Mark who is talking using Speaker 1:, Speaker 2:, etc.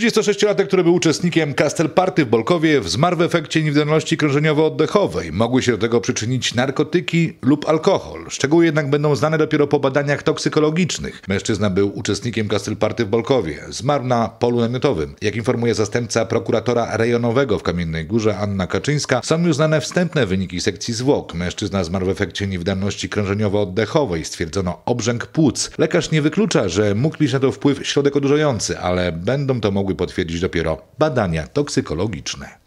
Speaker 1: 36-latek, który był uczestnikiem Castel Party w Bolkowie, zmarł w efekcie niewydolności krążeniowo-oddechowej. Mogły się do tego przyczynić narkotyki lub alkohol. Szczegóły jednak będą znane dopiero po badaniach toksykologicznych. Mężczyzna był uczestnikiem Castel Party w Bolkowie. Zmarł na polu namiotowym. Jak informuje zastępca prokuratora rejonowego w Kamiennej Górze Anna Kaczyńska, są już znane wstępne wyniki sekcji zwłok. Mężczyzna zmarł w efekcie niewydolności krążeniowo-oddechowej. Stwierdzono obrzęk płuc. Lekarz nie wyklucza, że mógł mieć na to wpływ środek odurzający, ale będą to mogły mogły potwierdzić dopiero badania toksykologiczne.